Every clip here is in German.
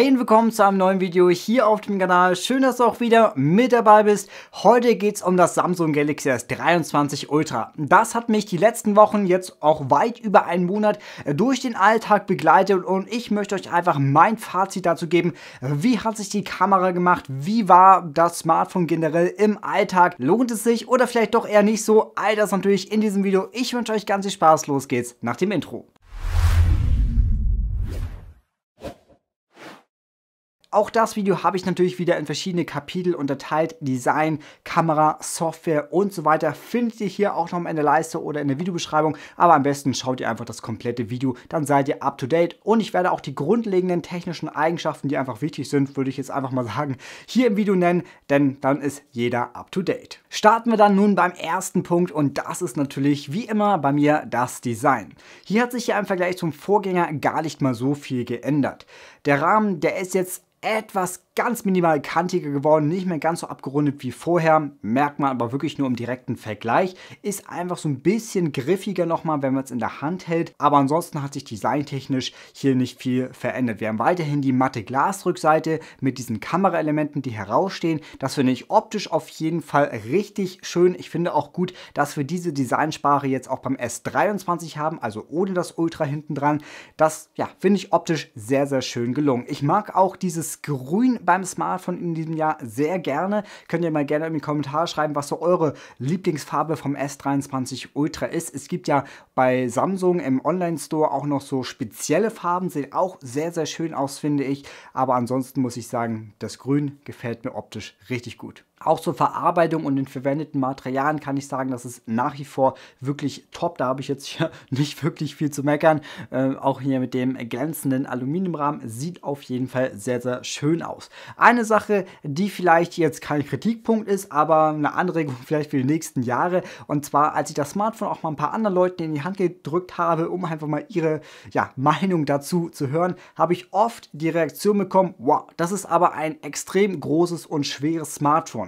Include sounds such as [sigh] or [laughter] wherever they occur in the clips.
Hey und willkommen zu einem neuen Video hier auf dem Kanal. Schön, dass du auch wieder mit dabei bist. Heute geht es um das Samsung Galaxy S23 Ultra. Das hat mich die letzten Wochen jetzt auch weit über einen Monat durch den Alltag begleitet und ich möchte euch einfach mein Fazit dazu geben. Wie hat sich die Kamera gemacht? Wie war das Smartphone generell im Alltag? Lohnt es sich oder vielleicht doch eher nicht so? All das natürlich in diesem Video. Ich wünsche euch ganz viel Spaß. Los geht's nach dem Intro. Auch das Video habe ich natürlich wieder in verschiedene Kapitel unterteilt. Design, Kamera, Software und so weiter findet ihr hier auch noch in der Leiste oder in der Videobeschreibung. Aber am besten schaut ihr einfach das komplette Video, dann seid ihr up to date. Und ich werde auch die grundlegenden technischen Eigenschaften, die einfach wichtig sind, würde ich jetzt einfach mal sagen, hier im Video nennen, denn dann ist jeder up to date. Starten wir dann nun beim ersten Punkt und das ist natürlich wie immer bei mir das Design. Hier hat sich ja im Vergleich zum Vorgänger gar nicht mal so viel geändert. Der Rahmen, der ist jetzt etwas ganz minimal kantiger geworden, nicht mehr ganz so abgerundet wie vorher, merkt man aber wirklich nur im direkten Vergleich, ist einfach so ein bisschen griffiger nochmal, wenn man es in der Hand hält, aber ansonsten hat sich designtechnisch hier nicht viel verändert. Wir haben weiterhin die matte Glasrückseite mit diesen Kameraelementen, die herausstehen, das finde ich optisch auf jeden Fall richtig schön. Ich finde auch gut, dass wir diese Designsprache jetzt auch beim S23 haben, also ohne das Ultra hinten dran. Das ja, finde ich optisch sehr, sehr schön gelungen. Ich mag auch dieses Grün beim Smartphone in diesem Jahr sehr gerne. Könnt ihr mal gerne in die Kommentare schreiben, was so eure Lieblingsfarbe vom S23 Ultra ist. Es gibt ja bei Samsung im Online-Store auch noch so spezielle Farben, sehen auch sehr, sehr schön aus, finde ich. Aber ansonsten muss ich sagen, das Grün gefällt mir optisch richtig gut. Auch zur Verarbeitung und den verwendeten Materialien kann ich sagen, das ist nach wie vor wirklich top. Da habe ich jetzt hier [laughs] nicht wirklich viel zu meckern. Äh, auch hier mit dem glänzenden Aluminiumrahmen sieht auf jeden Fall sehr, sehr schön aus. Eine Sache, die vielleicht jetzt kein Kritikpunkt ist, aber eine Anregung [laughs] vielleicht für die nächsten Jahre. Und zwar, als ich das Smartphone auch mal ein paar anderen Leuten in die Hand gedrückt habe, um einfach mal ihre ja, Meinung dazu zu hören, habe ich oft die Reaktion bekommen, wow, das ist aber ein extrem großes und schweres Smartphone.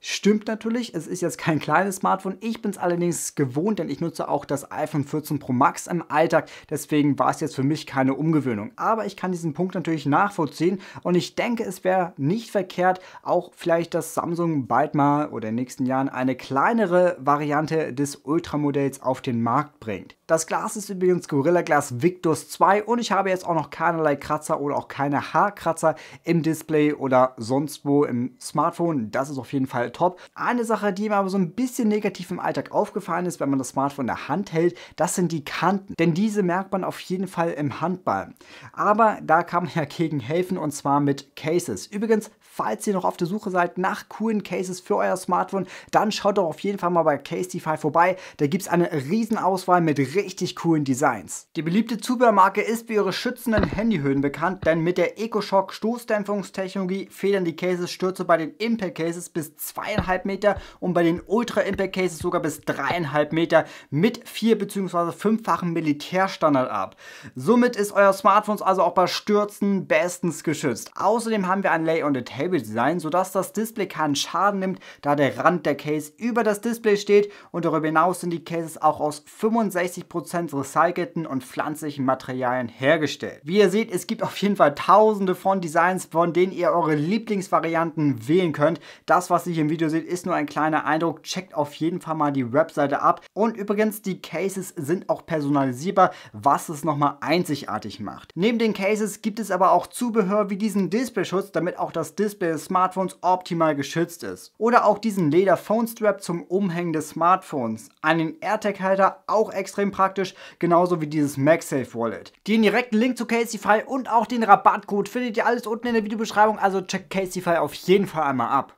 Stimmt natürlich, es ist jetzt kein kleines Smartphone. Ich bin es allerdings gewohnt, denn ich nutze auch das iPhone 14 Pro Max im Alltag. Deswegen war es jetzt für mich keine Umgewöhnung. Aber ich kann diesen Punkt natürlich nachvollziehen und ich denke, es wäre nicht verkehrt, auch vielleicht, dass Samsung bald mal oder in den nächsten Jahren eine kleinere Variante des Ultramodells auf den Markt bringt. Das Glas ist übrigens Gorilla Glass Victus 2 und ich habe jetzt auch noch keinerlei Kratzer oder auch keine Haarkratzer im Display oder sonst wo im Smartphone. Das ist auf jeden Fall überall top. Eine Sache, die mir aber so ein bisschen negativ im Alltag aufgefallen ist, wenn man das Smartphone in der Hand hält, das sind die Kanten. Denn diese merkt man auf jeden Fall im Handball. Aber da kann man ja gegen helfen und zwar mit Cases. Übrigens, falls ihr noch auf der Suche seid nach coolen Cases für euer Smartphone, dann schaut doch auf jeden Fall mal bei Castify vorbei. Da gibt es eine Auswahl mit richtig coolen Designs. Die beliebte Zubehörmarke ist für ihre schützenden Handyhöhen bekannt, denn mit der EcoShock Stoßdämpfungstechnologie federn die Cases Stürze bei den Impact Cases bis 20 zweieinhalb Meter und bei den Ultra Impact Cases sogar bis dreieinhalb Meter mit vier bzw. fünffachen Militärstandard ab. Somit ist euer Smartphone also auch bei Stürzen bestens geschützt. Außerdem haben wir ein Lay-on-the-Table-Design, sodass das Display keinen Schaden nimmt, da der Rand der Case über das Display steht und darüber hinaus sind die Cases auch aus 65% recycelten und pflanzlichen Materialien hergestellt. Wie ihr seht, es gibt auf jeden Fall tausende von Designs, von denen ihr eure Lieblingsvarianten wählen könnt. Das, was ihr hier im Video seht, ist nur ein kleiner Eindruck. Checkt auf jeden Fall mal die Webseite ab. Und übrigens, die Cases sind auch personalisierbar, was es nochmal einzigartig macht. Neben den Cases gibt es aber auch Zubehör wie diesen Displayschutz, damit auch das Display des Smartphones optimal geschützt ist. Oder auch diesen Leder Phone Strap zum Umhängen des Smartphones. Einen AirTag Halter, auch extrem praktisch, genauso wie dieses MagSafe Wallet. Den direkten Link zu Caseyfy und auch den Rabattcode findet ihr alles unten in der Videobeschreibung, also checkt Caseyfy auf jeden Fall einmal ab.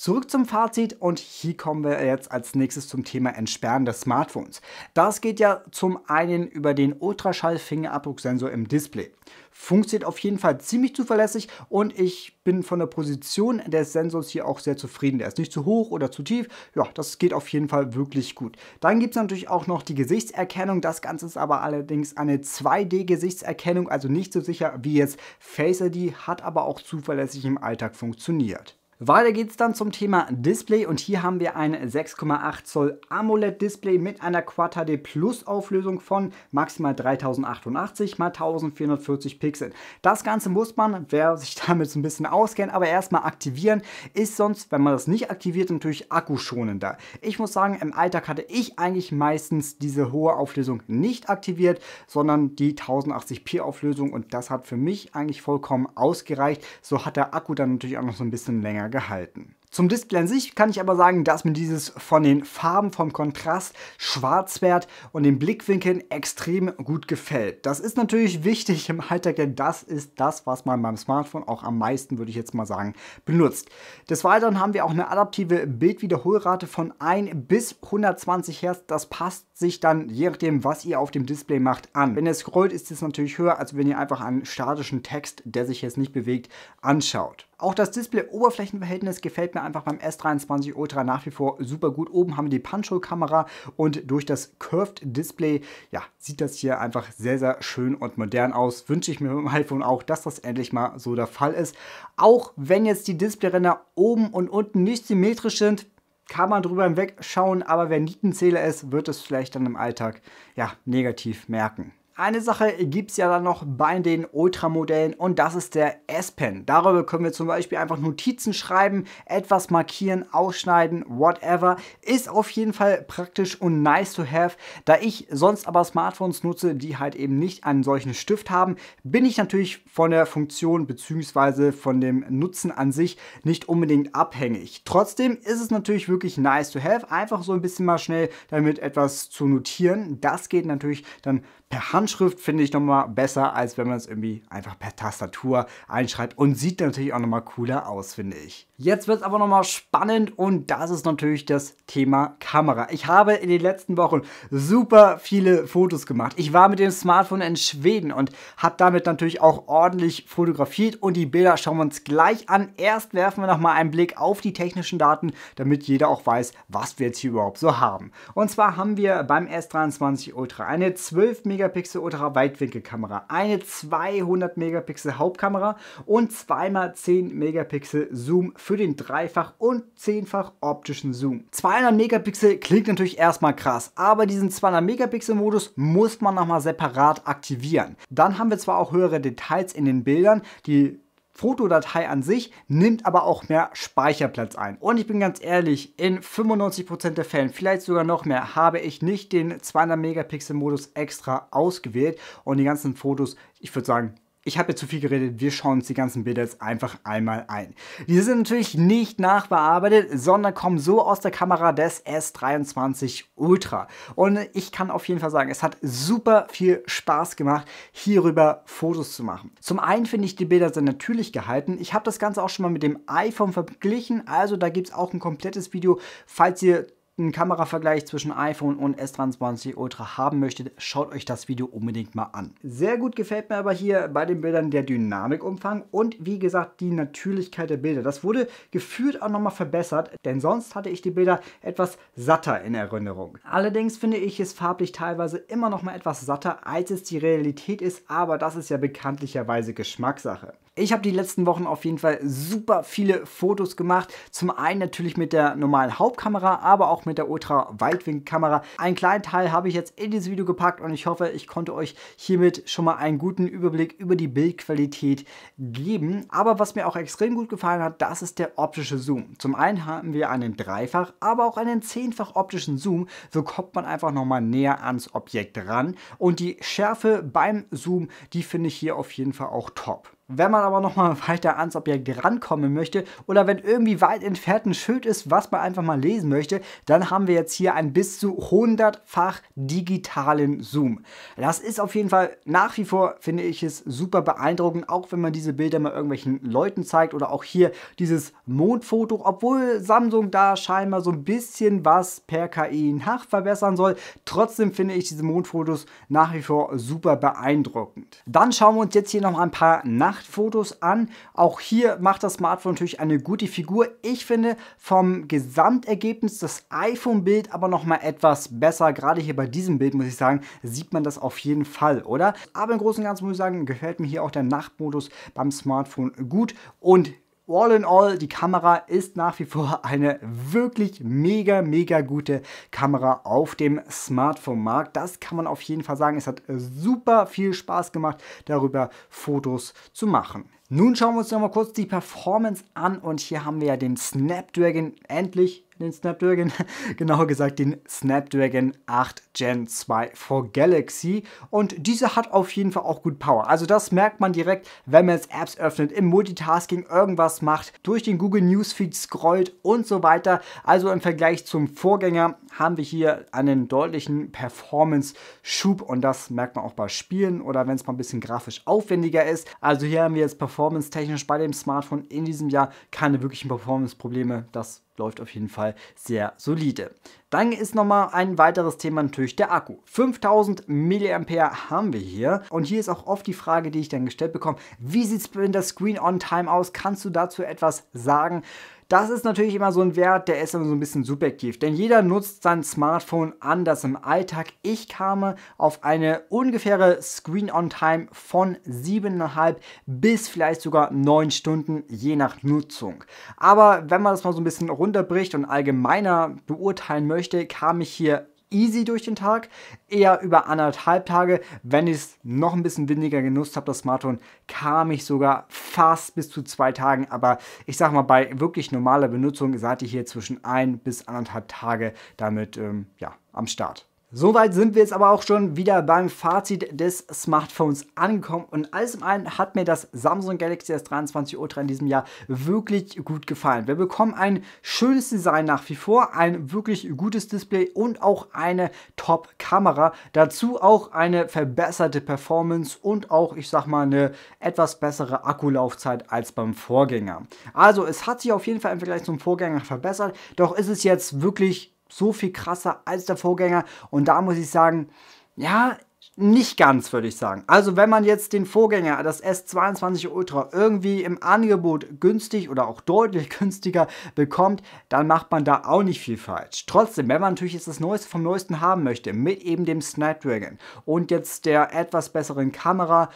Zurück zum Fazit und hier kommen wir jetzt als nächstes zum Thema Entsperren des Smartphones. Das geht ja zum einen über den Ultraschall-Fingerabdrucksensor im Display. Funktioniert auf jeden Fall ziemlich zuverlässig und ich bin von der Position des Sensors hier auch sehr zufrieden. Der ist nicht zu hoch oder zu tief. Ja, das geht auf jeden Fall wirklich gut. Dann gibt es natürlich auch noch die Gesichtserkennung. Das Ganze ist aber allerdings eine 2D-Gesichtserkennung, also nicht so sicher wie jetzt Face ID, hat aber auch zuverlässig im Alltag funktioniert. Weiter geht es dann zum Thema Display und hier haben wir ein 6,8 Zoll AMOLED Display mit einer Quad HD Plus Auflösung von maximal 3088 x 1440 Pixeln. Das Ganze muss man, wer sich [laughs] damit so ein bisschen auskennt, aber erstmal aktivieren, ist sonst, wenn man das nicht aktiviert, natürlich akkuschonender. Ich muss sagen, im Alltag hatte ich eigentlich meistens diese hohe Auflösung nicht aktiviert, sondern die 1080p Auflösung und das hat für mich eigentlich vollkommen ausgereicht. So hat der Akku dann natürlich auch noch so ein bisschen länger länger gehalten. Zum Display an sich kann ich aber sagen, dass mir dieses von den Farben, vom Kontrast, Schwarzwert und den Blickwinkeln extrem gut gefällt. Das ist natürlich wichtig im Alltag, denn das ist das, was man beim Smartphone auch am meisten, würde ich jetzt mal sagen, benutzt. Des Weiteren haben wir auch eine adaptive Bildwiederholrate von 1 bis 120 Hertz. Das passt sich dann, je nachdem, was ihr auf dem Display macht, an. Wenn ihr scrollt, ist es natürlich höher, als wenn ihr einfach einen statischen Text, der sich jetzt nicht bewegt, anschaut. Auch das Display-Oberflächenverhältnis gefällt mir einfach beim S23 Ultra nach wie vor super gut. Oben haben wir die Punch-Hole-Kamera und durch das Curved-Display ja, sieht das hier einfach sehr, sehr schön und modern aus. Wünsche ich mir beim iPhone auch, dass das endlich mal so der Fall ist. Auch wenn jetzt die Displayränder oben und unten nicht symmetrisch sind, kann man drüber hinweg schauen, aber wer Nietenzähler ist, wird es vielleicht dann im Alltag ja, negativ merken. Eine Sache gibt es ja dann noch bei den Ultramodellen und das ist der S-Pen. Darüber können wir zum Beispiel einfach Notizen schreiben, etwas markieren, ausschneiden, whatever. Ist auf jeden Fall praktisch und nice to have. Da ich sonst aber Smartphones nutze, die halt eben nicht einen solchen Stift haben, bin ich natürlich von der Funktion bzw. von dem Nutzen an sich nicht unbedingt abhängig. Trotzdem ist es natürlich wirklich nice to have, einfach so ein bisschen mal schnell damit etwas zu notieren. Das geht natürlich dann per Hand Handschrift finde ich nochmal besser, als wenn man es irgendwie einfach per Tastatur einschreibt und sieht natürlich auch nochmal cooler aus, finde ich. Jetzt wird es aber nochmal spannend und das ist natürlich das Thema Kamera. Ich habe in den letzten Wochen super viele Fotos gemacht. Ich war mit dem Smartphone in Schweden und habe damit natürlich auch ordentlich fotografiert und die Bilder schauen wir uns gleich an. Erst werfen wir nochmal einen Blick auf die technischen Daten, damit jeder auch weiß, was wir jetzt hier überhaupt so haben. Und zwar haben wir beim S23 Ultra eine 12 Megapixel Megapixel ultra Weitwinkelkamera, eine 200 Megapixel Hauptkamera und 2x10 Megapixel Zoom für den dreifach und zehnfach optischen Zoom. 200 Megapixel klingt natürlich erstmal krass, aber diesen 200 Megapixel Modus muss man nochmal separat aktivieren. Dann haben wir zwar auch höhere Details in den Bildern, die Fotodatei an sich nimmt aber auch mehr Speicherplatz ein. Und ich bin ganz ehrlich, in 95% der Fällen, vielleicht sogar noch mehr, habe ich nicht den 200 Megapixel Modus extra ausgewählt und die ganzen Fotos, ich würde sagen, ich habe jetzt zu viel geredet, wir schauen uns die ganzen Bilder jetzt einfach einmal ein. Diese sind natürlich nicht nachbearbeitet, sondern kommen so aus der Kamera des S23 Ultra. Und ich kann auf jeden Fall sagen, es hat super viel Spaß gemacht, hierüber Fotos zu machen. Zum einen finde ich, die Bilder sind natürlich gehalten. Ich habe das Ganze auch schon mal mit dem iPhone verglichen, also da gibt es auch ein komplettes Video, falls ihr einen Kameravergleich zwischen iPhone und S23 Ultra haben möchtet, schaut euch das Video unbedingt mal an. Sehr gut gefällt mir aber hier bei den Bildern der Dynamikumfang und wie gesagt die Natürlichkeit der Bilder. Das wurde gefühlt auch nochmal verbessert, denn sonst hatte ich die Bilder etwas satter in Erinnerung. Allerdings finde ich es farblich teilweise immer noch mal etwas satter, als es die Realität ist, aber das ist ja bekanntlicherweise Geschmackssache. Ich habe die letzten Wochen auf jeden Fall super viele Fotos gemacht. Zum einen natürlich mit der normalen Hauptkamera, aber auch mit der Ultra-Weitwinkelkamera. Einen kleinen Teil habe ich jetzt in dieses Video gepackt und ich hoffe, ich konnte euch hiermit schon mal einen guten Überblick über die Bildqualität geben. Aber was mir auch extrem gut gefallen hat, das ist der optische Zoom. Zum einen haben wir einen dreifach, aber auch einen zehnfach optischen Zoom. So kommt man einfach nochmal näher ans Objekt ran. Und die Schärfe beim Zoom, die finde ich hier auf jeden Fall auch top. Wenn man aber nochmal [laughs] weiter ans Objekt rankommen möchte oder wenn irgendwie weit entfernt ein Schild ist, was man einfach mal lesen möchte, dann haben wir jetzt hier einen bis zu 100-fach digitalen Zoom. Das ist auf jeden Fall nach wie vor, finde ich es super beeindruckend, auch wenn man diese Bilder mal irgendwelchen Leuten zeigt oder auch hier dieses Mondfoto, obwohl Samsung da scheinbar so ein bisschen was per KI nachverbessern soll. Trotzdem finde ich diese Mondfotos nach wie vor super beeindruckend. Dann schauen wir uns jetzt hier nochmal ein paar nach macht Fotos an. Auch hier macht das Smartphone natürlich eine gute Figur. Ich finde vom Gesamtergebnis das iPhone-Bild aber nochmal etwas besser. Gerade hier bei diesem Bild, muss ich sagen, sieht man das auf jeden Fall, oder? Aber im Großen und Ganzen muss ich sagen, gefällt mir hier auch der Nachtmodus beim Smartphone gut und all in all, die Kamera ist nach wie vor eine wirklich mega, mega gute Kamera auf dem Smartphone-Markt. Das kann man auf jeden Fall sagen. Es hat super viel Spaß gemacht, darüber Fotos zu machen. Nun schauen wir uns nochmal kurz die Performance an und hier haben wir ja den Snapdragon endlich den Snapdragon, [laughs] genauer gesagt den Snapdragon 8 Gen 2 for Galaxy und diese hat auf jeden Fall auch gut Power. Also das merkt man direkt, wenn man jetzt Apps öffnet, im Multitasking irgendwas macht, durch den Google Newsfeed scrollt und so weiter. Also im Vergleich zum Vorgänger haben wir hier einen deutlichen Performance-Schub und das merkt man auch bei Spielen oder wenn es mal ein bisschen grafisch aufwendiger ist. Also hier haben wir jetzt performance-technisch bei dem Smartphone in diesem Jahr keine wirklichen Performance-Probleme. Das läuft auf jeden Fall sehr solide. Dann ist nochmal ein weiteres Thema natürlich der Akku. 5000 mAh haben wir hier und hier ist auch oft die Frage, die ich dann gestellt bekomme, wie sieht es mit der Screen-on-Time aus? Kannst du dazu etwas sagen? Das ist natürlich immer so ein Wert, der ist immer so ein bisschen subjektiv, denn jeder nutzt sein Smartphone anders im Alltag. Ich kam auf eine ungefähre Screen-on-Time von 7,5 bis vielleicht sogar 9 Stunden, je nach Nutzung. Aber wenn man das mal so ein bisschen runterbricht und allgemeiner beurteilen möchte, kam ich hier easy durch den Tag, eher über anderthalb Tage. Wenn ich es noch ein bisschen windiger genutzt habe, das Smartphone, kam ich sogar fast bis zu zwei Tagen. Aber ich sag mal, bei wirklich normaler Benutzung seid ihr hier zwischen ein bis anderthalb Tage damit ähm, ja, am Start. Soweit sind wir jetzt aber auch schon wieder beim Fazit des Smartphones angekommen und alles im einen hat mir das Samsung Galaxy S23 Ultra in diesem Jahr wirklich gut gefallen. Wir bekommen ein schönes Design nach wie vor, ein wirklich gutes Display und auch eine Top-Kamera. Dazu auch eine verbesserte Performance und auch, ich sag mal, eine etwas bessere Akkulaufzeit als beim Vorgänger. Also es hat sich auf jeden Fall im Vergleich zum Vorgänger verbessert, doch ist es jetzt wirklich so viel krasser als der Vorgänger. Und da muss ich sagen, ja, nicht ganz, würde ich sagen. Also wenn man jetzt den Vorgänger, das S22 Ultra, irgendwie im Angebot günstig oder auch deutlich [laughs] günstiger bekommt, dann macht man da auch nicht viel falsch. Trotzdem, wenn man natürlich jetzt das Neueste vom Neuesten haben möchte, mit eben dem Snapdragon und jetzt der etwas besseren Kamera,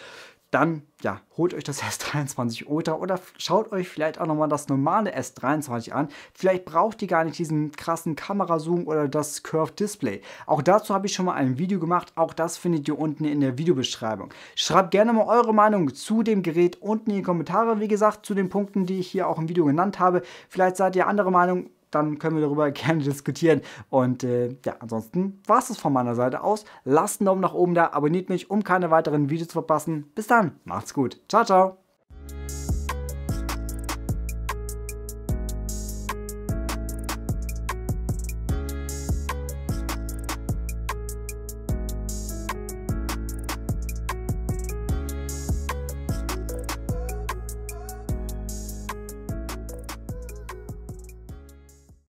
dann ja, holt euch das S23 [laughs] Ultra oder schaut euch vielleicht auch nochmal das normale S23 an. Vielleicht braucht ihr gar nicht diesen krassen Kamerazoom oder das Curved Display. Auch dazu habe ich schon mal ein Video gemacht, auch das findet ihr unten in der Videobeschreibung. Schreibt gerne mal eure Meinung zu dem Gerät unten in die Kommentare, wie gesagt, zu den Punkten, die ich hier auch im Video genannt habe. Vielleicht seid ihr andere Meinung, dann können wir darüber [laughs] gerne diskutieren. Und äh, ja, ansonsten war es das von meiner Seite aus. Lasst einen Daumen nach oben da, abonniert mich, um keine weiteren Videos zu verpassen. Bis dann, macht's gut. Ciao, ciao.